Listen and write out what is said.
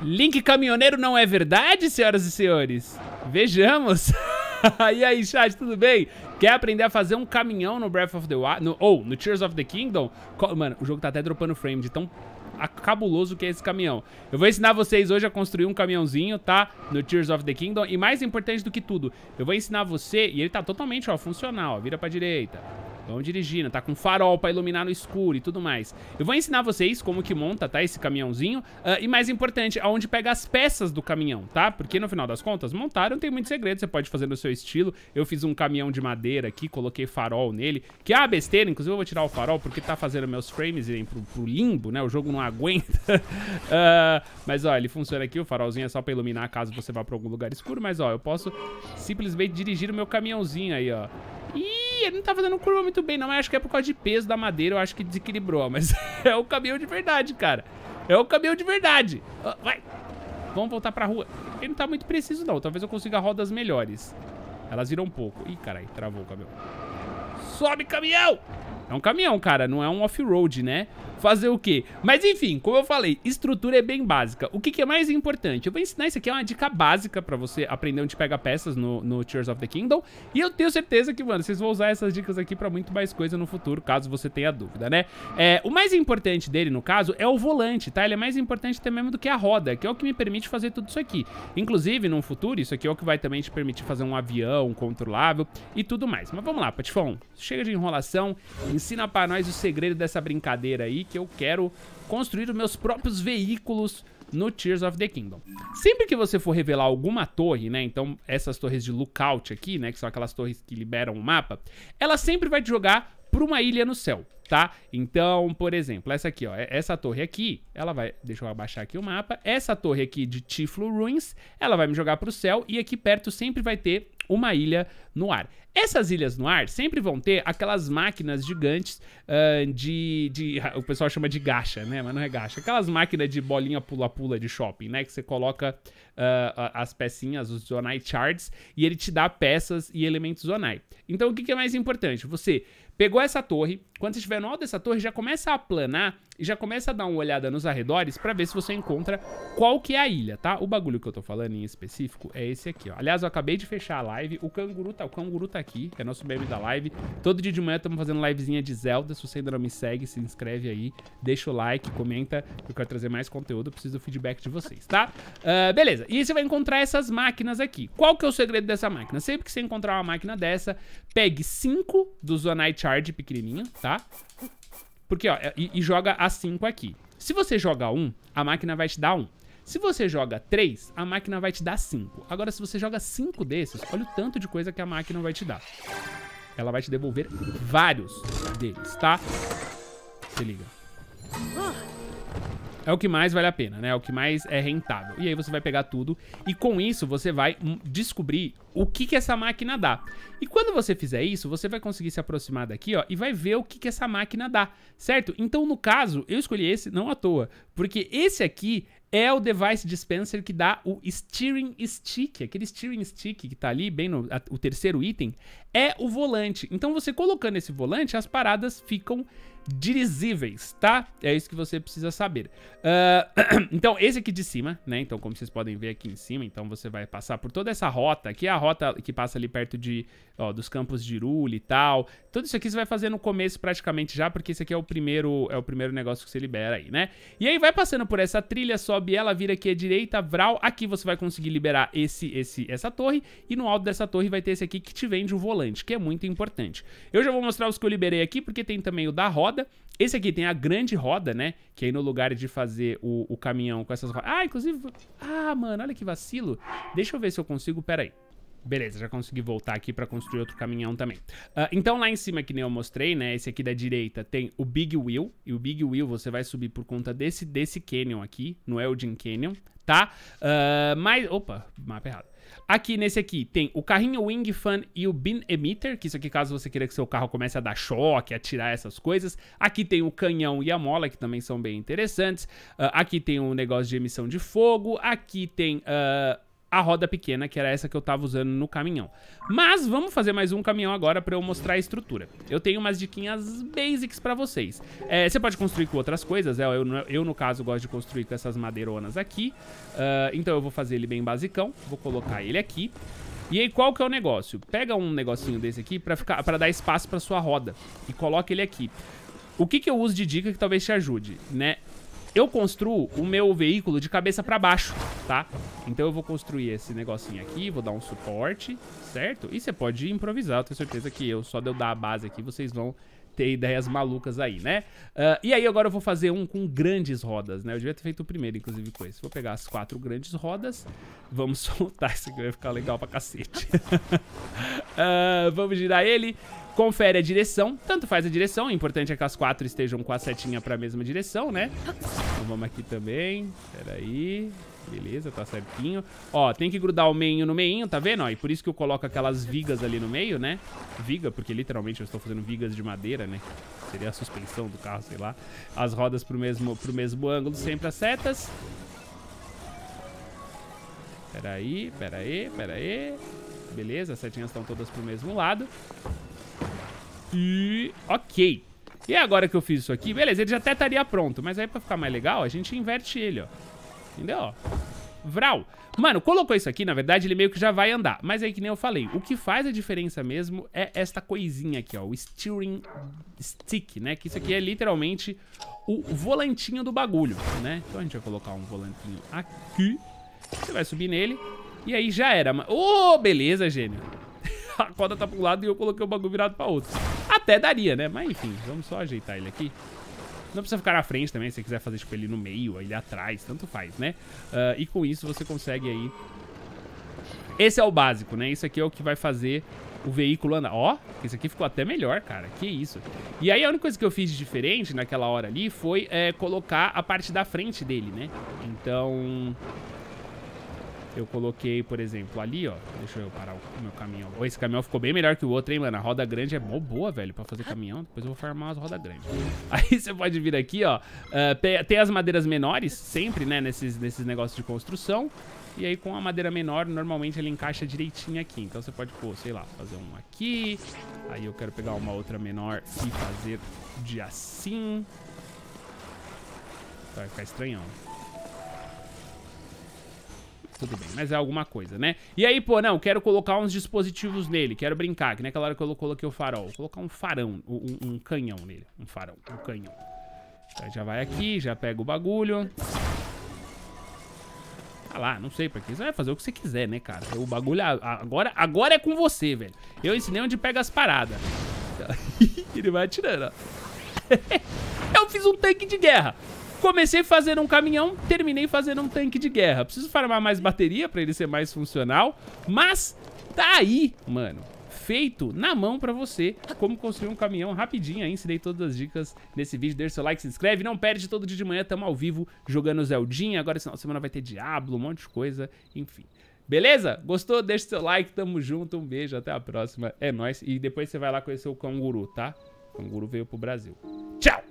Link caminhoneiro não é verdade, senhoras e senhores? Vejamos. e aí, chat, tudo bem? Quer aprender a fazer um caminhão no Breath of the Wild? Ou, no Tears of the Kingdom? Mano, o jogo tá até dropando frame de tão cabuloso que é esse caminhão. Eu vou ensinar vocês hoje a construir um caminhãozinho, tá? No Tears of the Kingdom. E mais importante do que tudo, eu vou ensinar você... E ele tá totalmente, ó, funcional. Ó, vira pra direita. Vamos dirigindo, tá com farol pra iluminar no escuro e tudo mais. Eu vou ensinar vocês como que monta, tá, esse caminhãozinho. Uh, e mais importante, aonde pega as peças do caminhão, tá? Porque no final das contas, montar não tem muito segredo, você pode fazer no seu estilo. Eu fiz um caminhão de madeira aqui, coloquei farol nele, que é uma besteira, inclusive eu vou tirar o farol porque tá fazendo meus frames irem pro, pro limbo, né? O jogo não aguenta. uh, mas, ó, ele funciona aqui, o farolzinho é só pra iluminar caso você vá pra algum lugar escuro, mas, ó, eu posso simplesmente dirigir o meu caminhãozinho aí, ó. Ih! ele não tá fazendo curva muito bem, não. Eu acho que é por causa de peso da madeira, eu acho que desequilibrou. Mas é o caminhão de verdade, cara. É o caminhão de verdade. Ah, vai. Vamos voltar pra rua. Ele não tá muito preciso, não. Talvez eu consiga rodas melhores. Elas viram um pouco. Ih, caralho, travou o caminhão. Sobe, caminhão! É um caminhão, cara, não é um off-road, né? Fazer o quê? Mas enfim, como eu falei, estrutura é bem básica. O que, que é mais importante? Eu vou ensinar isso aqui, é uma dica básica pra você aprender onde pega peças no, no Tears of the Kingdom. E eu tenho certeza que, mano, vocês vão usar essas dicas aqui pra muito mais coisa no futuro, caso você tenha dúvida, né? É, o mais importante dele, no caso, é o volante, tá? Ele é mais importante até mesmo do que a roda, que é o que me permite fazer tudo isso aqui. Inclusive, no futuro, isso aqui é o que vai também te permitir fazer um avião controlável e tudo mais. Mas vamos lá, Patifão. Chega de enrolação. Ensina pra nós o segredo dessa brincadeira aí, que eu quero construir os meus próprios veículos no Tears of the Kingdom. Sempre que você for revelar alguma torre, né, então essas torres de lookout aqui, né, que são aquelas torres que liberam o mapa, ela sempre vai te jogar para uma ilha no céu, tá? Então, por exemplo, essa aqui, ó, é, essa torre aqui, ela vai, deixa eu abaixar aqui o mapa, essa torre aqui de Tiflo Ruins, ela vai me jogar para o céu e aqui perto sempre vai ter uma ilha no ar. Essas ilhas no ar sempre vão ter aquelas máquinas gigantes uh, de, de, O pessoal chama de gacha, né? Mas não é gacha. Aquelas máquinas de bolinha pula-pula de shopping, né? Que você coloca uh, as pecinhas, os zonai charts, e ele te dá peças e elementos zonai. Então o que, que é mais importante? Você pegou essa torre, quando você estiver no alto dessa torre, já começa a planar e já começa a dar uma olhada nos arredores para ver se você encontra qual que é a ilha, tá? O bagulho que eu tô falando em específico é esse aqui, ó. Aliás, eu acabei de fechar a live, o canguru tá, o canguru tá aqui, que é nosso meme da live. Todo dia de manhã estamos fazendo livezinha de Zelda, se você ainda não me segue, se inscreve aí, deixa o like, comenta, eu quero trazer mais conteúdo, preciso do feedback de vocês, tá? Uh, beleza, e aí você vai encontrar essas máquinas aqui. Qual que é o segredo dessa máquina? Sempre que você encontrar uma máquina dessa, pegue 5 do Zonai Charge pequenininho, tá? Porque, ó, e, e joga a 5 aqui. Se você joga 1, um, a máquina vai te dar 1. Um. Se você joga 3, a máquina vai te dar 5. Agora, se você joga 5 desses, olha o tanto de coisa que a máquina vai te dar. Ela vai te devolver vários deles, tá? Se liga. Ah! É o que mais vale a pena, né? É o que mais é rentável. E aí você vai pegar tudo e com isso você vai hum, descobrir o que, que essa máquina dá. E quando você fizer isso, você vai conseguir se aproximar daqui, ó, e vai ver o que, que essa máquina dá, certo? Então, no caso, eu escolhi esse não à toa, porque esse aqui é o device dispenser que dá o steering stick. Aquele steering stick que tá ali, bem no a, o terceiro item, é o volante. Então você colocando esse volante, as paradas ficam dirigíveis, tá? É isso que você precisa saber. Uh, então, esse aqui de cima, né? Então, como vocês podem ver aqui em cima, então você vai passar por toda essa rota, que é a rota que passa ali perto de, ó, dos campos de Irule e tal. Tudo isso aqui você vai fazer no começo praticamente já, porque esse aqui é o primeiro, é o primeiro negócio que você libera aí, né? E aí vai passando por essa trilha, sobe ela, vira aqui à direita, Vral, aqui você vai conseguir liberar esse, esse, essa torre, e no alto dessa torre vai ter esse aqui que te vende o volante, que é muito importante. Eu já vou mostrar os que eu liberei aqui, porque tem também o da roda, roda. Esse aqui tem a grande roda, né? Que aí é no lugar de fazer o, o caminhão com essas rodas... Ah, inclusive... Ah, mano, olha que vacilo. Deixa eu ver se eu consigo... Pera aí. Beleza, já consegui voltar aqui pra construir outro caminhão também. Uh, então lá em cima, que nem eu mostrei, né? Esse aqui da direita tem o Big Wheel. E o Big Wheel você vai subir por conta desse, desse canyon aqui. No Elgin Canyon, tá? Uh, mas... Opa, mapa errado. Aqui, nesse aqui, tem o carrinho Wing Fan e o Bin Emitter, que isso aqui caso você queira que seu carro comece a dar choque, a tirar essas coisas. Aqui tem o canhão e a mola, que também são bem interessantes. Uh, aqui tem um negócio de emissão de fogo. Aqui tem uh, a roda pequena, que era essa que eu tava usando no caminhão. Mas vamos fazer mais um caminhão agora pra eu mostrar a estrutura. Eu tenho umas diquinhas basics pra vocês. É, você pode construir com outras coisas, é, eu, é, eu, no caso gosto de construir com essas madeironas aqui. Uh, então eu vou fazer ele bem basicão, vou colocar ele aqui. E aí qual que é o negócio? Pega um negocinho desse aqui pra, ficar, pra dar espaço pra sua roda e coloca ele aqui. O que, que eu uso de dica que talvez te ajude, né? Eu construo o meu veículo de cabeça pra baixo, tá? Então eu vou construir esse negocinho aqui, vou dar um suporte, certo? E você pode improvisar, eu tenho certeza que eu só de eu dar a base aqui, vocês vão ter ideias malucas aí, né? Uh, e aí agora eu vou fazer um com grandes rodas, né? Eu devia ter feito o primeiro, inclusive, com esse. Vou pegar as quatro grandes rodas, vamos soltar, isso aqui vai ficar legal pra cacete. Uh, vamos girar ele. Confere a direção. Tanto faz a direção. O importante é que as quatro estejam com a setinha para a mesma direção, né? Então vamos aqui também. Peraí. Beleza, tá certinho. Ó, tem que grudar o meio no meinho, tá vendo? Ó, e por isso que eu coloco aquelas vigas ali no meio, né? Viga, porque literalmente eu estou fazendo vigas de madeira, né? Seria a suspensão do carro, sei lá. As rodas pro mesmo, pro mesmo ângulo, sempre as setas. Peraí, peraí, peraí. Beleza, as setinhas estão todas pro mesmo lado. E... Ok. E agora que eu fiz isso aqui, beleza, ele já até estaria pronto. Mas aí pra ficar mais legal, a gente inverte ele, ó. Entendeu? Vral. Mano, colocou isso aqui, na verdade, ele meio que já vai andar. Mas aí que nem eu falei, o que faz a diferença mesmo é esta coisinha aqui, ó. O steering stick, né? Que isso aqui é literalmente o volantinho do bagulho, né? Então a gente vai colocar um volantinho aqui. Você vai subir nele. E aí já era. Ô, oh, beleza, gênio. a corda tá pra um lado e eu coloquei o bagulho virado pra outro. Até daria, né? Mas enfim, vamos só ajeitar ele aqui. Não precisa ficar na frente também, se você quiser fazer tipo ele no meio, ele atrás, tanto faz, né? Uh, e com isso você consegue aí... Esse é o básico, né? Isso aqui é o que vai fazer o veículo andar. Ó, oh, isso aqui ficou até melhor, cara. Que isso. E aí a única coisa que eu fiz de diferente naquela hora ali foi é, colocar a parte da frente dele, né? Então... Eu coloquei, por exemplo, ali, ó. Deixa eu parar o meu caminhão. Oh, esse caminhão ficou bem melhor que o outro, hein, mano? A roda grande é mó boa, velho, pra fazer caminhão. Depois eu vou farmar as rodas grandes. Aí você pode vir aqui, ó. Uh, ah, ter as madeiras menores, sempre, né, nesses, nesses negócios de construção. E aí com a madeira menor, normalmente ele encaixa direitinho aqui. Então você pode, pô, sei lá, fazer um aqui. Aí eu quero pegar uma outra menor e fazer de assim. Vai ficar estranhão tudo bem, mas é alguma coisa, né? E aí, pô, não, quero colocar uns dispositivos nele, quero brincar, que naquela hora que eu coloquei o farol. Vou colocar um farão, um, um canhão nele, um farão, um canhão. já vai aqui, já pega o bagulho. Ah lá, não sei pra que. Você vai fazer o que você quiser, né, cara? O bagulho agora, agora é com você, velho. Eu ensinei onde pega as paradas. Ele vai atirando, ó. eu fiz um tanque de guerra. Comecei fazendo um caminhão, terminei fazendo um tanque de guerra. Preciso farmar mais bateria pra ele ser mais funcional, mas tá aí, mano feito na mão pra você como construir um caminhão rapidinho aí. Ensinei todas as dicas nesse vídeo. Deixa seu like, se inscreve. Não perde, todo dia de manhã tamo ao vivo jogando Zelda. Agora esse final de semana vai ter Diablo, um monte de coisa, enfim. Beleza? Gostou? Deixa seu like, tamo junto, um beijo, até a próxima, é nóis. E depois você vai lá conhecer o canguru, tá? O canguru veio pro Brasil. Tchau!